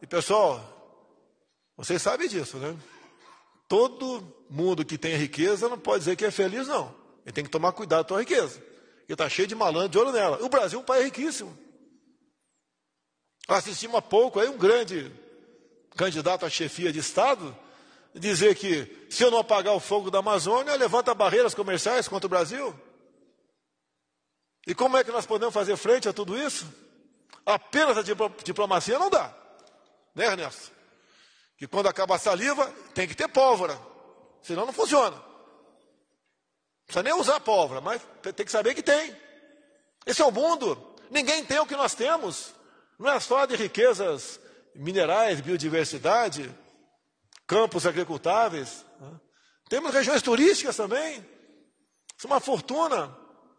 E pessoal, vocês sabem disso, né? Todo mundo que tem riqueza não pode dizer que é feliz, não. Ele tem que tomar cuidado com a riqueza. Ele está cheio de malandro de olho nela. O Brasil é um país riquíssimo. Assistimos há pouco aí um grande candidato à chefia de Estado dizer que se eu não apagar o fogo da Amazônia, levanta barreiras comerciais contra o Brasil. E como é que nós podemos fazer frente a tudo isso? Apenas a diplomacia não dá. Né, Ernesto? Que quando acaba a saliva, tem que ter pólvora. Senão não funciona. Não precisa nem usar pólvora, mas tem que saber que tem. Esse é o mundo. Ninguém tem o que nós temos. Não é só de riquezas minerais, biodiversidade, campos agricultáveis. Né? Temos regiões turísticas também. Isso é uma fortuna.